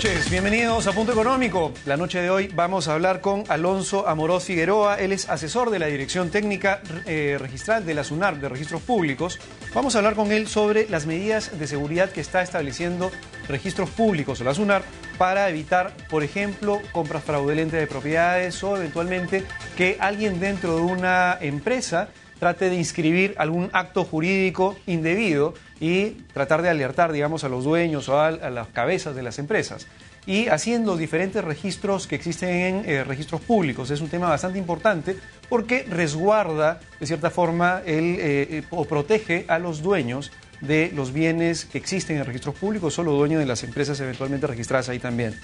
noches, bienvenidos a Punto Económico. La noche de hoy vamos a hablar con Alonso Amorós Figueroa, él es asesor de la Dirección Técnica eh, Registral de la SUNAR de Registros Públicos. Vamos a hablar con él sobre las medidas de seguridad que está estableciendo Registros Públicos o la SUNAR para evitar, por ejemplo, compras fraudulentas de propiedades o eventualmente que alguien dentro de una empresa trate de inscribir algún acto jurídico indebido y tratar de alertar, digamos, a los dueños o a, las cabezas de las empresas. Y haciendo diferentes registros que existen en eh, registros públicos. Es un tema bastante importante porque resguarda, de cierta forma, eh, eh, o protege a los dueños de los bienes que existen en registros públicos, solo dueños de las empresas eventualmente registradas ahí también.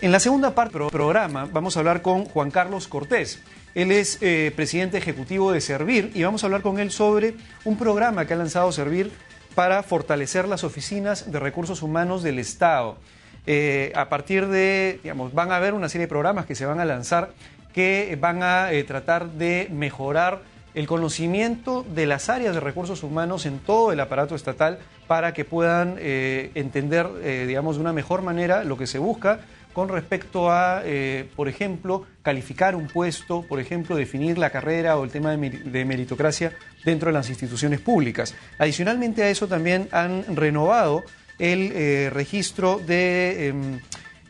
En la segunda parte del programa vamos a hablar con Juan Carlos Cortés. Él es eh, presidente ejecutivo de Servir y vamos a hablar con él sobre un programa que ha lanzado Servir para fortalecer las oficinas de recursos humanos del Estado. Eh, a partir de, digamos, van a haber una serie de programas que se van a lanzar que van a eh, tratar de mejorar el conocimiento de las áreas de recursos humanos en todo el aparato estatal para que puedan entender, digamos, de una mejor manera lo que se busca con respecto a, eh, por ejemplo, calificar un puesto, por ejemplo, definir la carrera o el tema de, meritocracia dentro de las instituciones públicas. Adicionalmente a eso también han renovado el eh, registro de... Em,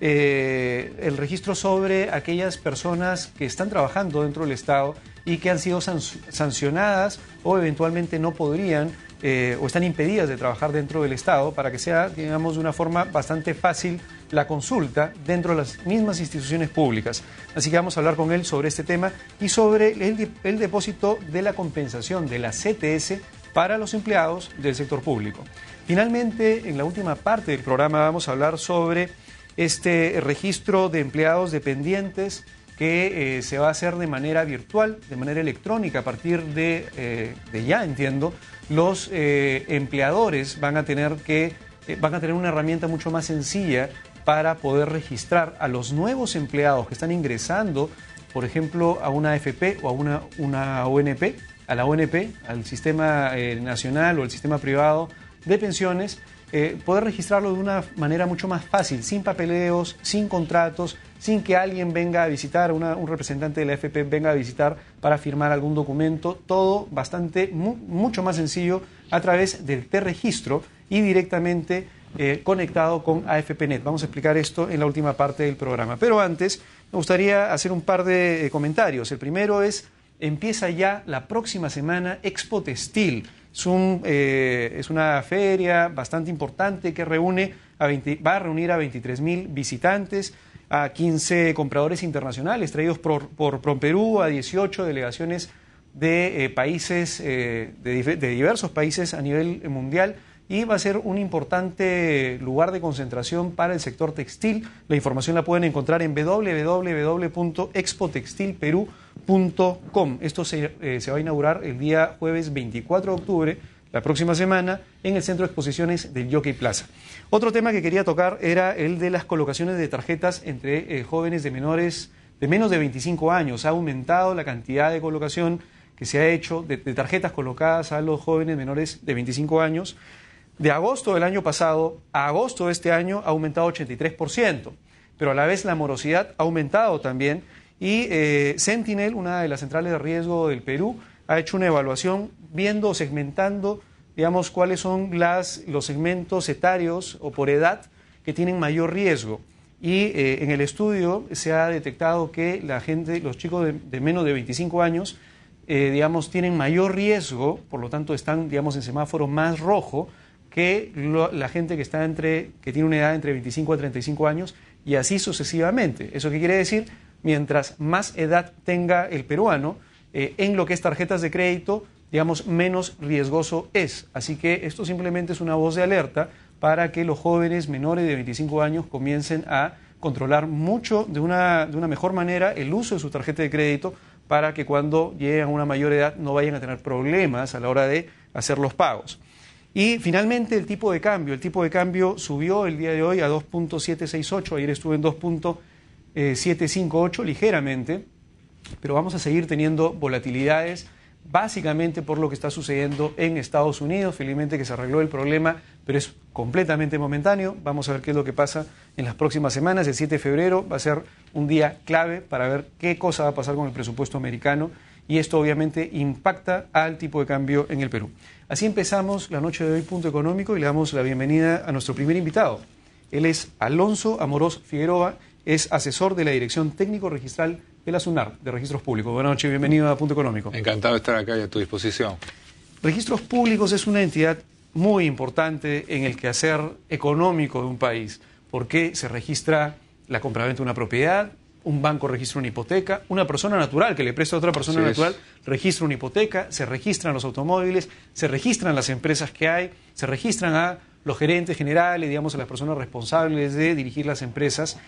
eh, el registro sobre aquellas personas que están trabajando dentro del Estado y que han sido sancionadas o eventualmente no podrían eh, o están impedidas de trabajar dentro del Estado para que sea, digamos, de una forma bastante fácil la consulta dentro de las mismas instituciones públicas. Así que vamos a hablar con él sobre este tema y sobre el, depósito de la compensación de la CTS para los empleados del sector público. Finalmente, en la última parte del programa vamos a hablar sobre este registro de empleados dependientes que eh, se va a hacer de manera virtual, de manera electrónica, a partir de eh, ya, entiendo, los eh, empleadores van a tener que eh, van a tener una herramienta mucho más sencilla para poder registrar a los nuevos empleados que están ingresando, por ejemplo, a una AFP o a una, ONP, a la ONP, al sistema eh, nacional o al sistema privado de pensiones, poder registrarlo de una manera mucho más fácil, sin papeleos, sin contratos, sin que alguien venga a visitar, un representante de la AFP venga a visitar para firmar algún documento. Todo bastante, mucho más sencillo a través del T-registro y directamente eh, conectado con AFPNet. Vamos a explicar esto en la última parte del programa. Pero antes, me gustaría hacer un par de eh, comentarios. El primero es, empieza ya la próxima semana Expo Textil. Es, eh, una feria bastante importante que reúne va a reunir a 23.000 visitantes a 15 compradores internacionales traídos por, por, a 18 delegaciones de eh, países, eh, de, diversos países a nivel mundial y va a ser un importante lugar de concentración para el sector textil. La información la pueden encontrar en www.expotextilperú.com. Esto se, eh, se va a inaugurar el día jueves 24 de octubre la próxima semana en el Centro de Exposiciones del Jockey Plaza. Otro tema que quería tocar era el de las colocaciones de tarjetas entre eh, jóvenes de menores de menos de 25 años. Ha aumentado la cantidad de colocación que se ha hecho de, tarjetas colocadas a los jóvenes menores de 25 años. De agosto del año pasado a agosto de este año ha aumentado 83%, pero a la vez la morosidad ha aumentado también y eh, Sentinel, una de las centrales de riesgo del Perú, ha hecho una evaluación viendo o segmentando, digamos, cuáles son las, los segmentos etarios o por edad que tienen mayor riesgo. Y eh, en el estudio se ha detectado que la gente, los chicos de, menos de 25 años, eh, digamos, tienen mayor riesgo, por lo tanto están, digamos, en semáforo más rojo que la gente que está entre, que tiene una edad entre 25 a 35 años y así sucesivamente. ¿Eso qué quiere decir? Mientras más edad tenga el peruano, eh, en lo que es tarjetas de crédito, digamos, menos riesgoso es. Así que esto simplemente es una voz de alerta para que los jóvenes menores de 25 años comiencen a controlar mucho, de una, de una mejor manera, el uso de su tarjeta de crédito para que cuando lleguen a una mayor edad no vayan a tener problemas a la hora de hacer los pagos. Y finalmente el tipo de cambio. El tipo de cambio subió el día de hoy a 2.768, ayer estuvo en 2.758 eh, ligeramente pero vamos a seguir teniendo volatilidades básicamente por lo que está sucediendo en Estados Unidos. Felizmente que se arregló el problema, pero es completamente momentáneo. Vamos a ver qué es lo que pasa en las próximas semanas. El 7 de febrero va a ser un día clave para ver qué cosa va a pasar con el presupuesto americano y esto obviamente impacta al tipo de cambio en el Perú. Así empezamos la noche de hoy Punto Económico y le damos la bienvenida a nuestro primer invitado. Él es Alonso Amorós Figueroa, es asesor de la Dirección Técnico Registral de la SUNAR, de Registros Públicos. Buenas noches, y bienvenido a Punto Económico. Encantado de estar acá y a tu disposición. Registros Públicos es una entidad muy importante en el quehacer económico de un país, porque se registra la compraventa de una propiedad, un banco registra una hipoteca, una persona natural que le presta a otra persona natural registra una hipoteca, se registran los automóviles, se registran las empresas que hay, se registran a los gerentes generales, digamos, a las personas responsables de dirigir las empresas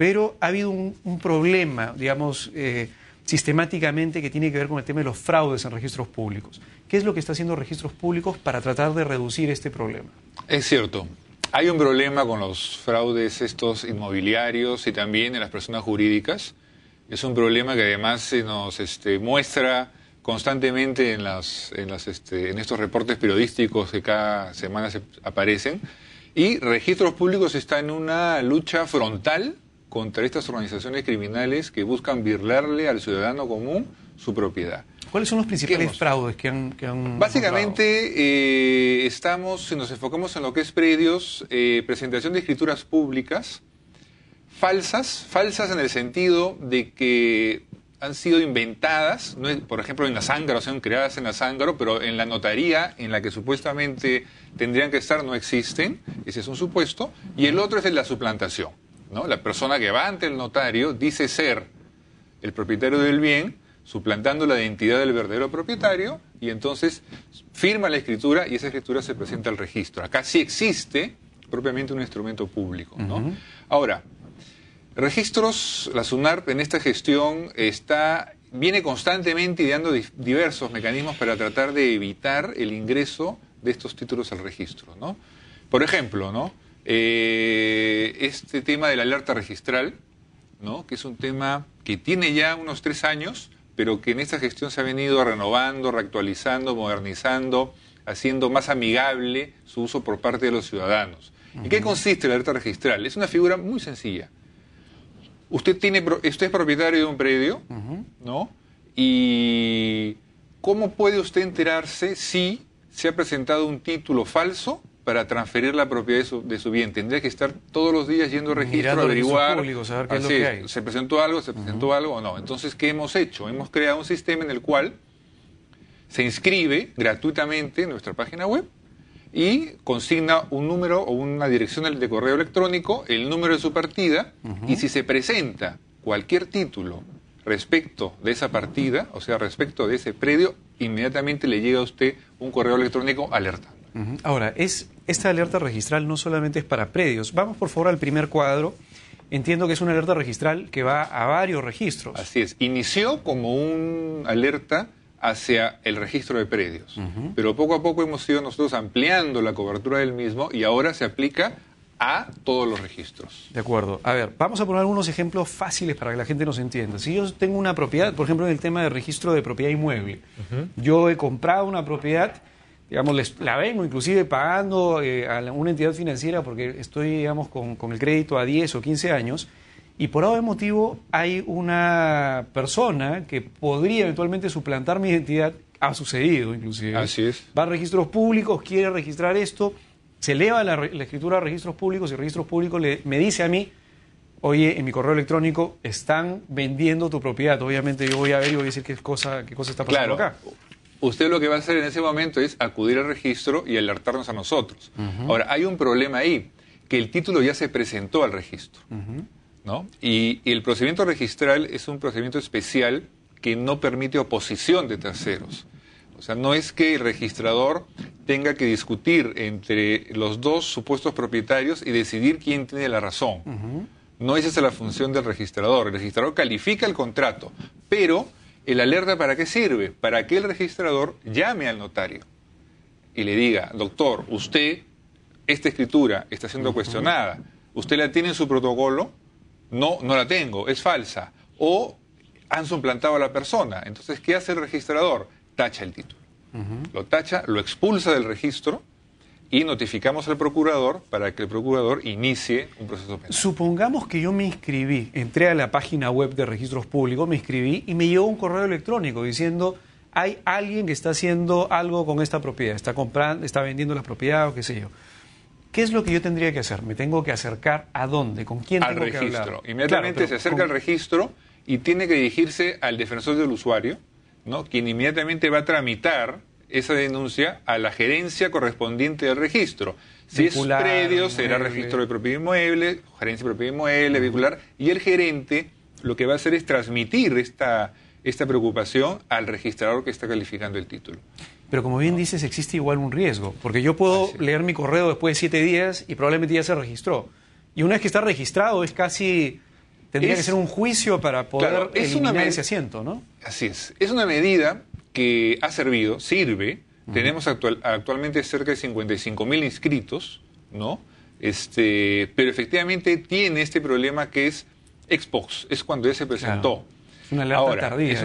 pero ha habido un, problema, digamos, eh, sistemáticamente que tiene que ver con el tema de los fraudes en registros públicos. ¿Qué es lo que está haciendo registros públicos para tratar de reducir este problema? Es cierto. Hay un problema con los fraudes estos inmobiliarios y también en las personas jurídicas. Es un problema que además se nos este, muestra constantemente este, en, estos reportes periodísticos que cada semana se aparecen. Y registros públicos está en una lucha frontal contra estas organizaciones criminales que buscan virlarle al ciudadano común su propiedad. ¿Cuáles son los principales fraudes que han, Básicamente eh, estamos, si nos enfocamos en lo que es predios, eh, presentación de escrituras públicas falsas, falsas en el sentido de que han sido inventadas, no por ejemplo en la o son creadas en la zángaro, pero en la notaría en la que supuestamente tendrían que estar no existen, ese es un supuesto, y el otro es de la suplantación. La persona que va ante el notario dice ser el propietario del bien, suplantando la identidad del verdadero propietario, y entonces firma la escritura y esa escritura se presenta al registro. Acá sí existe propiamente un instrumento público. ¿no? Ahora, registros, la SUNARP en esta gestión está viene constantemente ideando diversos mecanismos para tratar de evitar el ingreso de estos títulos al registro, Por ejemplo, ¿no? Eh, este tema de la alerta registral, ¿no? que es un tema que tiene ya unos tres años, pero que en esta gestión se ha venido renovando, reactualizando, modernizando, haciendo más amigable su uso por parte de los ciudadanos. ¿En qué consiste la alerta registral? Es una figura muy sencilla. Usted, tiene, usted es propietario de un predio, ¿no? Y ¿cómo puede usted enterarse si se ha presentado un título falso para transferir la propiedad de su, bien. Tendría que estar todos los días yendo a registro, Mirando averiguar. ¿Se presentó algo? ¿Se presentó algo o no? Entonces, ¿qué hemos hecho? Hemos creado un sistema en el cual se inscribe gratuitamente en nuestra página web y consigna un número o una dirección de correo electrónico, el número de su partida y si se presenta cualquier título respecto de esa partida, o sea, respecto de ese predio, inmediatamente le llega a usted un correo electrónico alerta. Ahora, es, esta alerta registral no solamente es para predios. Vamos por favor al primer cuadro. Entiendo que es una alerta registral que va a varios registros. Así es. Inició como una alerta hacia el registro de predios, pero poco a poco hemos ido nosotros ampliando la cobertura del mismo y ahora se aplica a todos los registros. De acuerdo. A ver, vamos a poner algunos ejemplos fáciles para que la gente nos entienda. Si yo tengo una propiedad, por ejemplo, en el tema de registro de propiedad inmueble, yo he comprado una propiedad digamos, la vengo inclusive pagando eh, a una entidad financiera porque estoy, digamos, con, el crédito a 10 o 15 años, y por algún motivo hay una persona que podría eventualmente suplantar mi identidad, ha sucedido inclusive. Así es. Va a registros públicos, quiere registrar esto, se eleva la, escritura a registros públicos y registros públicos me dice a mí, oye, en mi correo electrónico están vendiendo tu propiedad. Obviamente yo voy a ver y voy a decir qué cosa, qué cosa está pasando claro. acá usted lo que va a hacer en ese momento es acudir al registro y alertarnos a nosotros. Ahora, hay un problema ahí, que el título ya se presentó al registro. ¿no? Y, el procedimiento registral es un procedimiento especial que no permite oposición de terceros. O sea, no es que el registrador tenga que discutir entre los dos supuestos propietarios y decidir quién tiene la razón. No es No esa es la función del registrador. El registrador califica el contrato, pero ¿El alerta para qué sirve? Para que el registrador llame al notario y le diga, doctor, usted, esta escritura está siendo cuestionada, usted la tiene en su protocolo, no, no la tengo, es falsa, o han suplantado a la persona. Entonces, ¿qué hace el registrador? Tacha el título. Lo tacha, lo expulsa del registro y notificamos al procurador para que el procurador inicie un proceso penal. Supongamos que yo me inscribí, entré a la página web de registros públicos, me inscribí y me llegó un correo electrónico diciendo hay alguien que está haciendo algo con esta propiedad, está comprando, está vendiendo la propiedad o qué sé yo. ¿Qué es lo que yo tendría que hacer? ¿Me tengo que acercar a dónde? ¿Con quién al tengo registro. que hablar? Inmediatamente se acerca al registro y tiene que dirigirse al defensor del usuario, ¿no? quien inmediatamente va a tramitar esa denuncia a la gerencia correspondiente del registro. Si es es predio, será registro de propiedad inmueble, gerencia de propiedad inmueble, vehicular, y el gerente lo que va a hacer es transmitir esta, esta preocupación al registrador que está calificando el título. Pero como bien dices, existe igual un riesgo, porque yo puedo leer mi correo después de siete días y probablemente ya se registró. Y una vez que está registrado, es casi. Tendría que ser un juicio para poder es una ese asiento, ¿no? Así es. Es una medida que ha servido, sirve. Tenemos actualmente cerca de 55 mil inscritos, ¿no? Este, pero efectivamente tiene este problema que es Xbox, es cuando ya se presentó. Es una alerta tardía. Es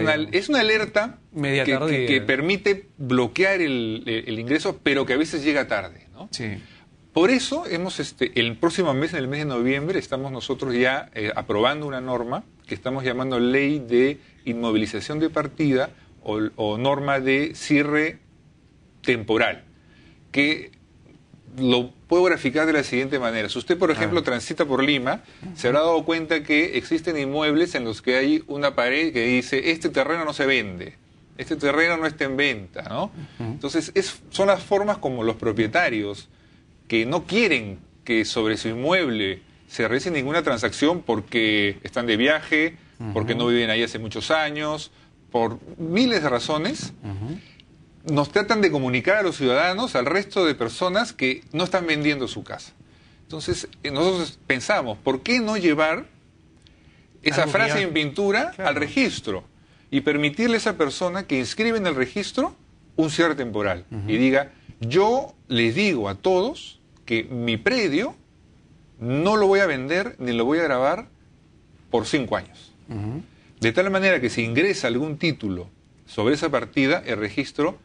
una, alerta Media que, permite bloquear el, ingreso, pero que a veces llega tarde, ¿no? Sí. Por eso hemos, este, el próximo mes, en el mes de noviembre, estamos nosotros ya eh, aprobando una norma que estamos llamando Ley de Inmovilización de Partida o, norma de cierre temporal, que lo puedo graficar de la siguiente manera. Si usted, por ejemplo, transita por Lima, se habrá dado cuenta que existen inmuebles en los que hay una pared que dice, este terreno no se vende, este terreno no está en venta, Entonces, son las formas como los propietarios que no quieren que sobre su inmueble se realice ninguna transacción porque están de viaje, porque no viven ahí hace muchos años, por miles de razones, nos tratan de comunicar a los ciudadanos, al resto de personas que no están vendiendo su casa. Entonces, eh, nosotros pensamos, ¿por qué no llevar esa frase en pintura al registro y permitirle a esa persona que inscribe en el registro un cierre temporal y diga, yo les digo a todos que mi predio no lo voy a vender ni lo voy a grabar por cinco años. De tal manera que si ingresa algún título sobre esa partida, el registro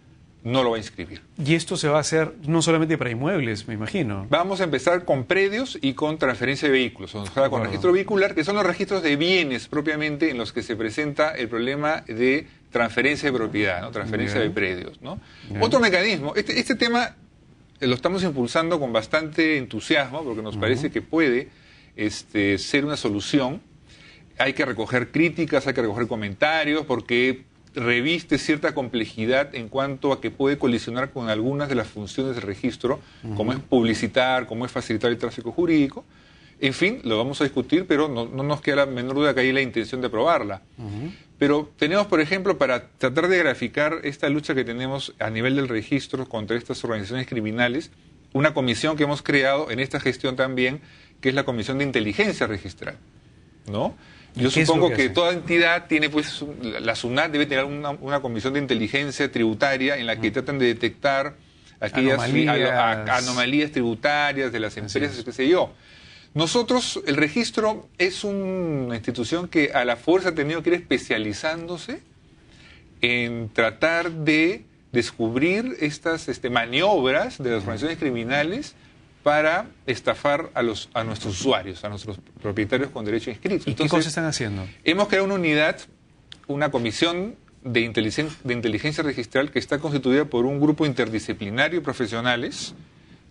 no lo va a inscribir. Y esto se va a hacer no solamente para inmuebles, me imagino. Vamos a empezar con predios y con transferencia de vehículos, o sea, con registro vehicular, que son los registros de bienes propiamente en los que se presenta el problema de transferencia de propiedad, transferencia de predios. ¿no? Otro mecanismo, este, este, tema lo estamos impulsando con bastante entusiasmo porque nos parece que puede este, ser una solución hay que recoger críticas, hay que recoger comentarios, porque reviste cierta complejidad en cuanto a que puede colisionar con algunas de las funciones del registro, como es publicitar, como es facilitar el tráfico jurídico. En fin, lo vamos a discutir, pero no, nos queda la menor duda que hay la intención de aprobarla. Pero tenemos, por ejemplo, para tratar de graficar esta lucha que tenemos a nivel del registro contra estas organizaciones criminales, una comisión que hemos creado en esta gestión también, que es la Comisión de Inteligencia Registral. ¿No? Yo supongo que, toda entidad tiene, pues, la SUNAT debe tener una, comisión de inteligencia tributaria en la que mm. tratan de detectar aquellas anomalías, tributarias de las empresas, qué sé yo. Nosotros, el registro es una institución que a la fuerza ha tenido que ir especializándose en tratar de descubrir estas este, maniobras de las organizaciones criminales para estafar a, nuestros usuarios, a nuestros propietarios con derecho inscrito. ¿Y qué cosas están haciendo? Hemos creado una unidad, una comisión de inteligencia, registral que está constituida por un grupo interdisciplinario de profesionales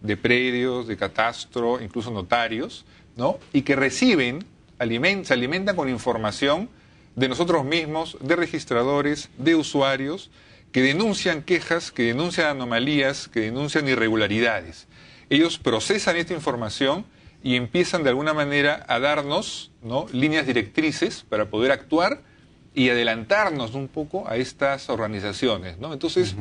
de predios, de catastro, incluso notarios, ¿no? Y que reciben, se alimentan con información de nosotros mismos, de registradores, de usuarios, que denuncian quejas, que denuncian anomalías, que denuncian irregularidades ellos procesan esta información y empiezan de alguna manera a darnos líneas directrices para poder actuar y adelantarnos un poco a estas organizaciones. ¿no? Entonces,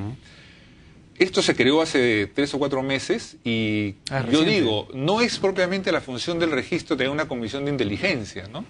esto se creó hace tres o cuatro meses y ah, yo digo, no es propiamente la función del registro tener una comisión de inteligencia, ¿no?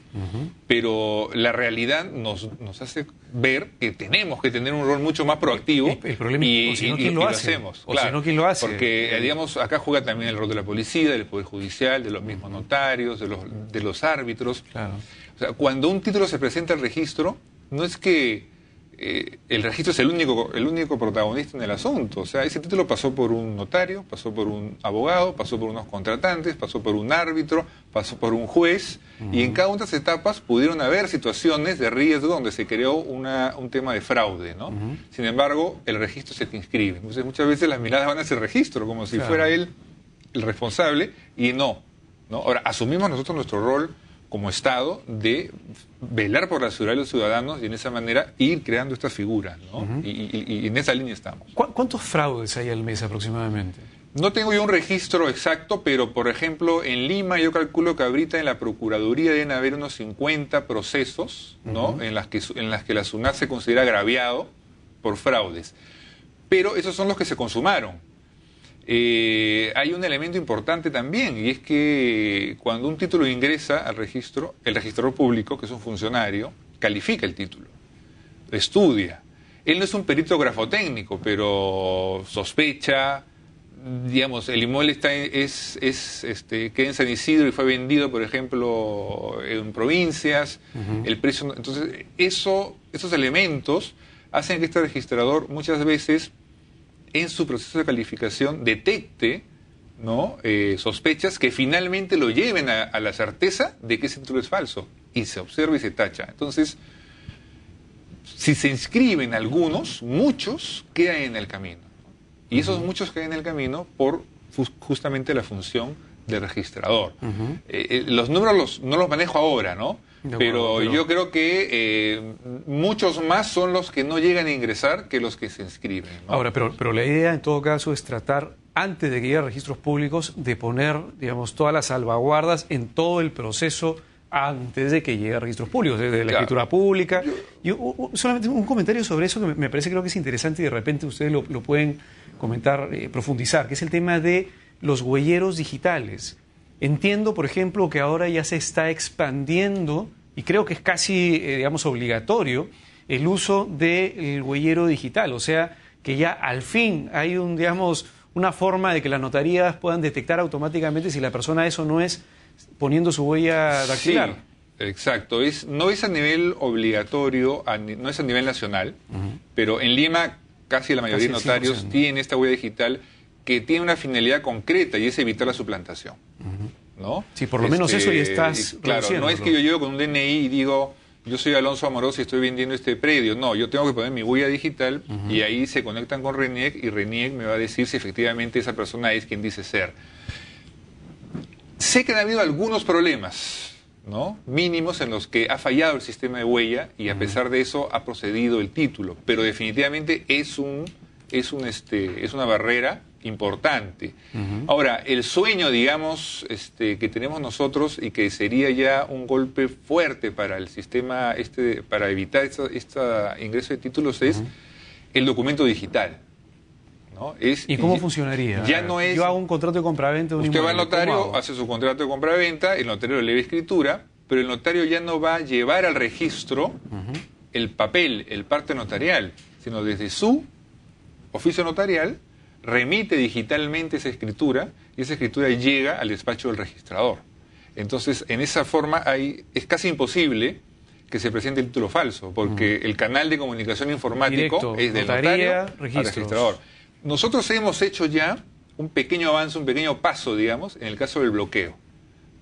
Pero la realidad nos, hace ver que tenemos que tener un rol mucho más proactivo. y, lo, hacemos. O si no, ¿quién lo hace? Porque, eh. digamos, acá juega también el rol de la policía, del Poder Judicial, de los mismos notarios, de los, de los árbitros. O sea, cuando un título se presenta al registro, no es que eh, el registro es el único, el único protagonista en el asunto. O sea, ese título pasó por un notario, pasó por un abogado, pasó por unos contratantes, pasó por un árbitro, pasó por un juez, y en cada una de esas etapas pudieron haber situaciones de riesgo donde se creó un tema de fraude, ¿no? Sin embargo, el registro se te inscribe. Entonces, muchas veces las miradas van hacia el registro, como si fuera él el responsable, y no, no. Ahora, asumimos nosotros nuestro rol como Estado de velar por la seguridad de los ciudadanos y en esa manera ir creando estas figuras. ¿no? y, en esa línea estamos. ¿Cuántos fraudes hay al mes aproximadamente? No tengo yo un registro exacto, pero por ejemplo en Lima yo calculo que ahorita en la Procuraduría deben haber unos 50 procesos ¿no? en, las que, en las que la SUNAT se considera agraviado por fraudes. Pero esos son los que se consumaron eh, hay un elemento importante también, y es que cuando un título ingresa al registro, el registrador público, que es un funcionario, califica el título, estudia. Él no es un perito grafotécnico, pero sospecha, digamos, el inmueble está es, es este, queda en San Isidro y fue vendido, por ejemplo, en provincias, el precio... Entonces, eso, esos elementos hacen que este registrador muchas veces en su proceso de calificación detecte ¿no? Eh, sospechas que finalmente lo lleven a, la certeza de que ese título es falso. Y se observa y se tacha. Entonces, si se inscriben algunos, muchos quedan en el camino. Y esos muchos quedan en el camino por justamente la función de registrador. Eh, eh, los números los, no los manejo ahora, ¿no? pero yo creo que eh, muchos más son los que no llegan a ingresar que los que se inscriben. Ahora, pero, pero la idea en todo caso es tratar antes de que llegue registros públicos, de poner, digamos, todas las salvaguardas en todo el proceso antes de que llegue a registros públicos, desde la escritura pública. Yo, solamente un comentario sobre eso que me parece creo que es interesante y de repente ustedes lo, pueden comentar, eh, profundizar, que es el tema de los huelleros digitales. Entiendo, por ejemplo, que ahora ya se está expandiendo, y creo que es casi, eh, digamos, obligatorio, el uso del huellero digital. O sea, que ya al fin hay un, digamos, una forma de que las notarías puedan detectar automáticamente si la persona eso no es poniendo su huella dactilar. Sí, exacto. no es a nivel obligatorio, no es a nivel nacional, pero en Lima casi la mayoría de notarios tienen esta huella digital que tiene una finalidad concreta y es evitar la suplantación. ¿no? Sí, por lo menos eso este, y estás. Claro, no es que yo llego con un DNI y digo, yo soy Alonso Amoroso y estoy vendiendo este predio. No, yo tengo que poner mi huella digital y ahí se conectan con RENIEC y RENIEC me va a decir si efectivamente esa persona es quien dice ser. Sé que han habido algunos problemas, ¿no? Mínimos en los que ha fallado el sistema de huella y a pesar de eso ha procedido el título, pero definitivamente es un es un este es una barrera importante. Ahora, el sueño, digamos, este, que tenemos nosotros y que sería ya un golpe fuerte para el sistema, este, para evitar este ingreso de títulos, es el documento digital. ¿no? ¿Y cómo funcionaría? Ya no es, Yo hago un contrato de compraventa. usted va al notario, hace su contrato de compraventa, el notario le da escritura, pero el notario ya no va a llevar al registro el papel, el parte notarial, sino desde su oficio notarial remite digitalmente esa escritura y esa escritura llega al despacho del registrador. Entonces, en esa forma hay, es casi imposible que se presente el título falso, porque el canal de comunicación informático es del notario al registrador. Nosotros hemos hecho ya un pequeño avance, un pequeño paso, digamos, en el caso del bloqueo.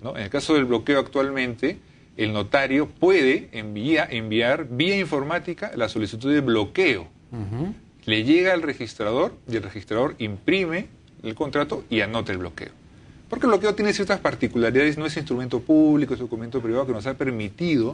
¿no? En el caso del bloqueo actualmente, el notario puede enviar vía informática la solicitud de bloqueo le llega al registrador y el registrador imprime el contrato y anota el bloqueo. Porque el bloqueo tiene ciertas particularidades, no es instrumento público, es documento privado que nos ha permitido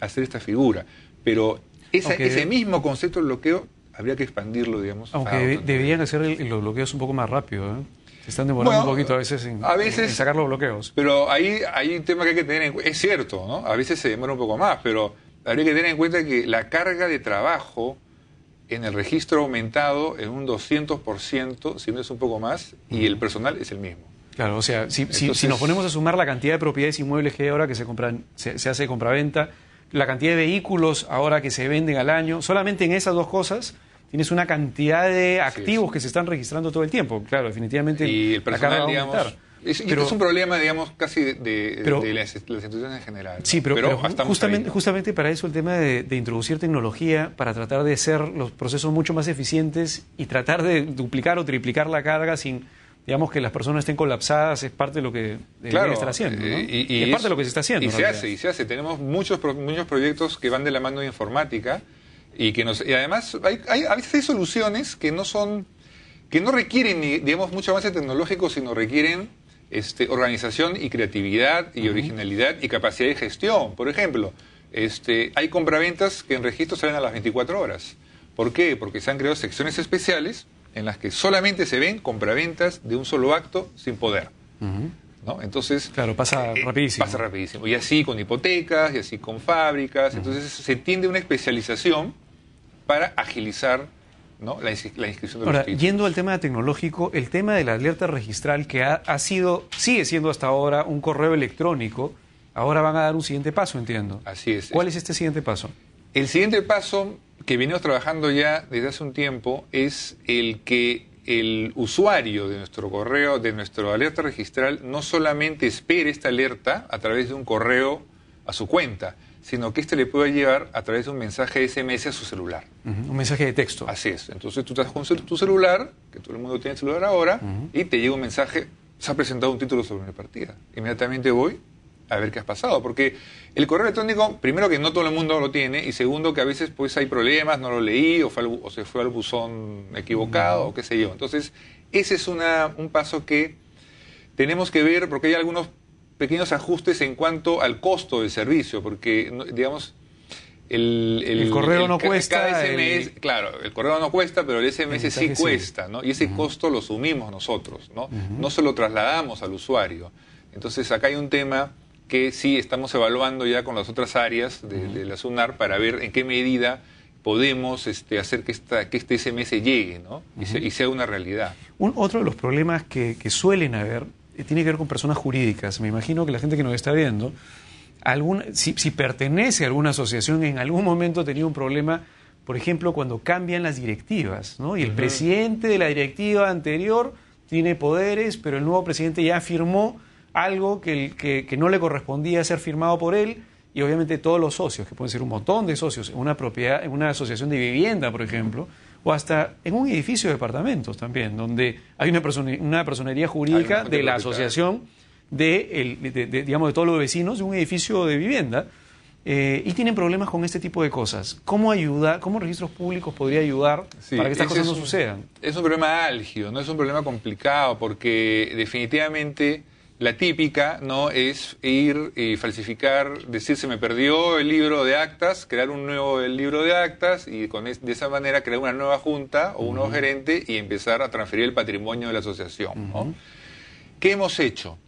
hacer esta figura. Pero ese mismo concepto del bloqueo habría que expandirlo, digamos. Aunque deberían hacer los bloqueos un poco más rápido. ¿eh? Se están demorando un poquito a veces en, sacar los bloqueos. Pero ahí hay un tema que hay que tener en cuenta. Es cierto, ¿no? A veces se demora un poco más, pero habría que tener en cuenta que la carga de trabajo en el registro aumentado en un 200%, si no es un poco más, y el personal es el mismo. Claro, o sea, si, nos ponemos a sumar la cantidad de propiedades inmuebles que hay ahora que se, compran, se, hace compraventa, la cantidad de vehículos ahora que se venden al año, solamente en esas dos cosas tienes una cantidad de activos que se están registrando todo el tiempo. Claro, definitivamente. Y el personal, digamos, es, es un problema, digamos, casi de, las, instituciones en general. Sí, pero, justamente, justamente para eso el tema de, introducir tecnología, para tratar de hacer los procesos mucho más eficientes y tratar de duplicar o triplicar la carga sin, digamos, que las personas estén colapsadas, es parte de lo que claro, estar haciendo. Eh, es parte de lo que se está haciendo. Y se hace, y se hace. Tenemos muchos, muchos proyectos que van de la mano de informática y que nos, y además hay, a veces hay soluciones que no son que no requieren, digamos, mucho avance tecnológico, sino requieren este, organización y creatividad y originalidad y capacidad de gestión. Por ejemplo, este, hay compraventas que en registro salen a las 24 horas. ¿Por qué? Porque se han creado secciones especiales en las que solamente se ven compraventas de un solo acto sin poder. Entonces. Claro, pasa eh, rapidísimo. Pasa rapidísimo. Y así con hipotecas, y así con fábricas. Entonces se tiende una especialización para agilizar Ahora, yendo al tema tecnológico, el tema de la alerta registral que ha, sido, sigue siendo hasta ahora un correo electrónico, ahora van a dar un siguiente paso, entiendo. Así es. ¿Cuál es, este siguiente paso? El siguiente paso que venimos trabajando ya desde hace un tiempo es el que el usuario de nuestro correo, de nuestro alerta registral, no solamente espere esta alerta a través de un correo a su cuenta, sino que este le puede llevar a través de un mensaje SMS a su celular. Un mensaje de texto. Así es. Entonces tú estás con tu celular, que todo el mundo tiene celular ahora, y te llega un mensaje, se ha presentado un título sobre una partida. Inmediatamente voy a ver qué has pasado, porque el correo electrónico, primero que no todo el mundo lo tiene, y segundo que a veces pues hay problemas, no lo leí, o, se fue al buzón equivocado, o qué sé yo. Entonces, ese es un paso que tenemos que ver, porque hay algunos pequeños ajustes en cuanto al costo del servicio, porque, digamos, el, correo no cuesta. Cada SMS, Claro, el correo no cuesta, pero el SMS sí cuesta, ¿no? Y ese costo lo sumimos nosotros, ¿no? No se lo trasladamos al usuario. Entonces, acá hay un tema que sí estamos evaluando ya con las otras áreas de, la SUNAR para ver en qué medida podemos este, hacer que, esta, que este SMS llegue, ¿no? Y, sea una realidad. otro de los problemas que suelen haber eh, tiene que ver con personas jurídicas. Me imagino que la gente que nos está viendo, si, pertenece a alguna asociación, en algún momento tenía un problema, por ejemplo, cuando cambian las directivas, ¿no? Y el presidente de la directiva anterior tiene poderes, pero el nuevo presidente ya firmó algo que, que no le correspondía ser firmado por él y obviamente todos los socios, que pueden ser un montón de socios, en una propiedad, en una asociación de vivienda, por ejemplo, o hasta en un edificio de departamentos también, donde hay una, una personería jurídica de la asociación de, digamos, de todos los vecinos de un edificio de vivienda eh, y tienen problemas con este tipo de cosas. ¿Cómo ayuda, cómo registros públicos podría ayudar para que estas cosas no sucedan? Es un problema álgido, no es un problema complicado, porque definitivamente la típica no es ir y falsificar, decir se me perdió el libro de actas, crear un nuevo libro de actas y con de esa manera crear una nueva junta o un nuevo gerente y empezar a transferir el patrimonio de la asociación. ¿Qué hemos hecho?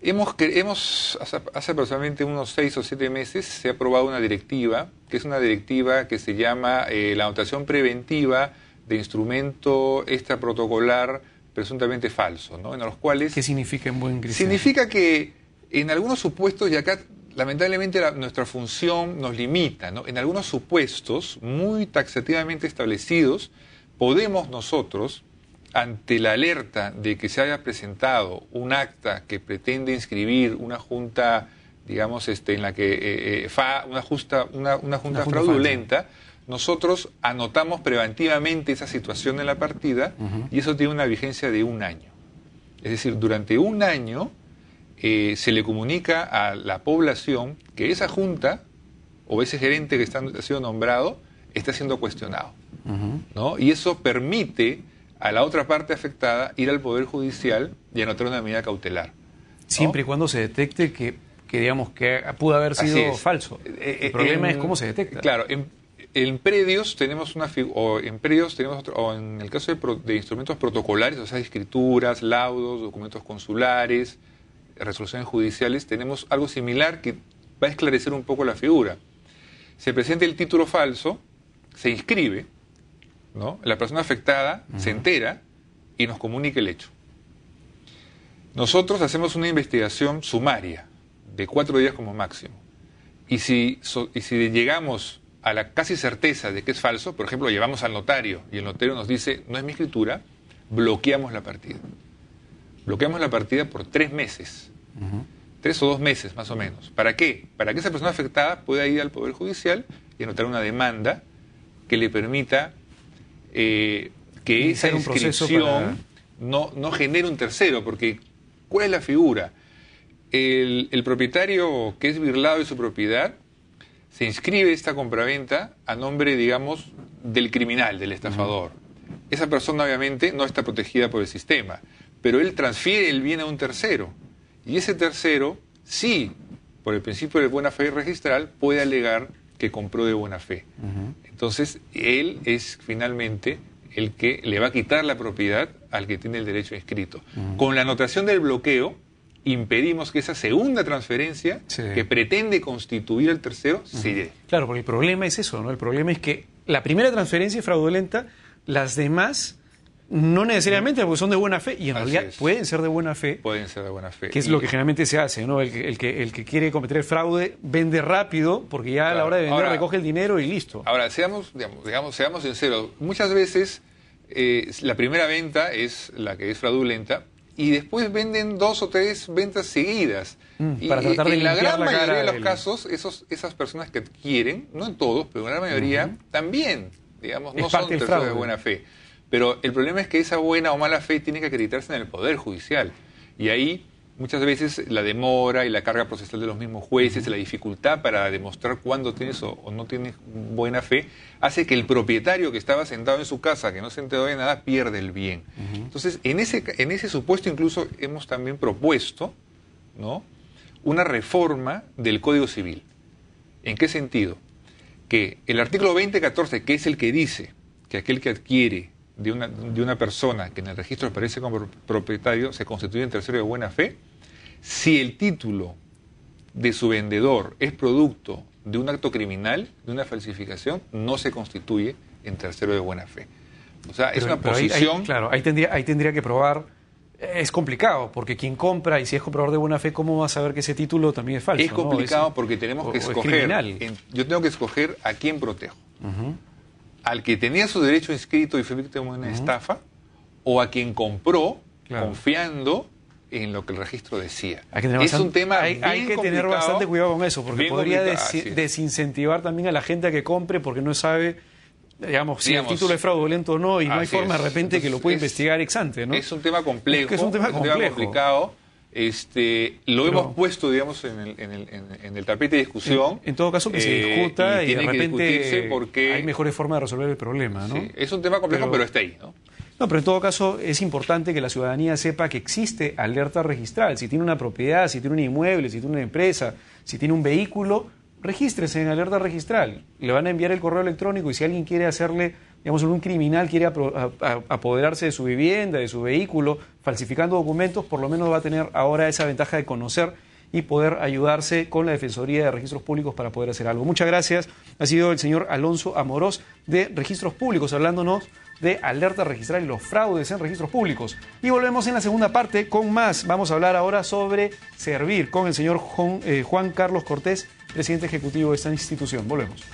Hemos, hemos hace, aproximadamente unos seis o siete meses se ha aprobado una directiva, que es una directiva que se llama eh, la anotación preventiva de instrumento extraprotocolar presuntamente falso, ¿no? En los cuales... ¿Qué significa en buen cristiano? Significa que en algunos supuestos, y acá lamentablemente nuestra función nos limita, ¿no? En algunos supuestos muy taxativamente establecidos, podemos nosotros, ante la alerta de que se haya presentado un acta que pretende inscribir una junta digamos, este, en la que eh, eh, fa, una, justa, una, junta fraudulenta, nosotros anotamos preventivamente esa situación en la partida y eso tiene una vigencia de un año. Es decir, durante un año eh, se le comunica a la población que esa junta o ese gerente que está, ha sido nombrado está siendo cuestionado. ¿no? Y eso permite a la otra parte afectada ir al Poder Judicial y anotar una medida cautelar. Siempre y cuando se detecte que, digamos, que pudo haber sido falso. Eh, eh, El problema es cómo se detecta. Claro, en, en predios tenemos una o en predios tenemos o en el caso de, instrumentos protocolares, o sea, escrituras, laudos, documentos consulares, resoluciones judiciales, tenemos algo similar que va a esclarecer un poco la figura. Se presenta el título falso, se inscribe, ¿no? La persona afectada se entera y nos comunica el hecho. Nosotros hacemos una investigación sumaria de cuatro días como máximo. Y si, y si llegamos a la casi certeza de que es falso, por ejemplo, llevamos al notario y el notario nos dice, no es mi escritura, bloqueamos la partida. Bloqueamos la partida por tres meses, tres o dos meses más o menos. ¿Para qué? Para que esa persona afectada pueda ir al Poder Judicial y anotar una demanda que le permita eh, que esa inscripción no, genere un tercero, porque ¿cuál es la figura? El, el propietario que es virlado de su propiedad se inscribe esta compraventa a nombre, digamos, del criminal, del estafador. Esa persona obviamente no está protegida por el sistema, pero él transfiere el bien a un tercero. Y ese tercero, sí, por el principio de buena fe registral, puede alegar que compró de buena fe. Entonces, él es finalmente el que le va a quitar la propiedad al que tiene el derecho inscrito. Con la anotación del bloqueo, impedimos que esa segunda transferencia, que pretende constituir el tercero, siga Claro, porque el problema es eso, ¿no? El problema es que la primera transferencia es fraudulenta, las demás no necesariamente, porque son de buena fe, y en realidad pueden ser de buena fe. Pueden ser de buena fe. Que es lo que generalmente se hace, ¿no? El que, quiere cometer fraude vende rápido, porque ya a la hora de vender recoge el dinero y listo. Ahora, seamos, digamos, digamos seamos sinceros, muchas veces eh, la primera venta es la que es fraudulenta, y después venden dos o tres ventas seguidas. Mm, y, para tratar en la gran mayoría de los casos, esos, esas personas que adquieren, no en todos, pero en la mayoría, también, digamos, no son terceros de buena fe. Pero el problema es que esa buena o mala fe tiene que acreditarse en el Poder Judicial. Y ahí Muchas veces la demora y la carga procesal de los mismos jueces, la dificultad para demostrar cuándo tienes o, no tienes buena fe, hace que el propietario que estaba sentado en su casa, que no se enteró de nada, pierde el bien. Entonces, en ese, en ese supuesto incluso hemos también propuesto ¿no? una reforma del Código Civil. ¿En qué sentido? Que el artículo 2014, que es el que dice que aquel que adquiere de una, de una persona que en el registro aparece como propietario se constituye en tercero de buena fe, si el título de su vendedor es producto de un acto criminal, de una falsificación, no se constituye en tercero de buena fe. O sea, es una posición... claro, ahí tendría, ahí tendría que probar es complicado, porque quien compra y si es comprador de buena fe, ¿cómo va a saber que ese título también es falso? Es complicado porque tenemos que escoger. yo tengo que escoger a quién protejo. Al que tenía su derecho inscrito y fue víctima de una estafa, o a quien compró confiando en lo que el registro decía. es un tema hay, que tener bastante cuidado con eso, porque podría desincentivar también a la gente a que compre porque no sabe digamos, si el título es fraudulento o no y no hay forma de repente que lo pueda investigar ex ante, ¿no? Es un tema complejo, es, un tema complicado. Este, lo hemos puesto, digamos, en el, en, tapete de discusión. En, todo caso, que se eh, discuta y, de repente hay mejores formas de resolver el problema, ¿no? es un tema complejo, pero está ahí, ¿no? No, pero en todo caso es importante que la ciudadanía sepa que existe alerta registral. Si tiene una propiedad, si tiene un inmueble, si tiene una empresa, si tiene un vehículo, regístrese en alerta registral. Le van a enviar el correo electrónico y si alguien quiere hacerle, digamos, un criminal quiere apoderarse de su vivienda, de su vehículo, falsificando documentos, por lo menos va a tener ahora esa ventaja de conocer y poder ayudarse con la Defensoría de Registros Públicos para poder hacer algo. Muchas gracias. Ha sido el señor Alonso Amorós de Registros Públicos hablándonos de alerta registrar y los fraudes en registros públicos. Y volvemos en la segunda parte con más. Vamos a hablar ahora sobre servir con el señor Juan, eh, Juan Carlos Cortés, presidente ejecutivo de esta institución. Volvemos.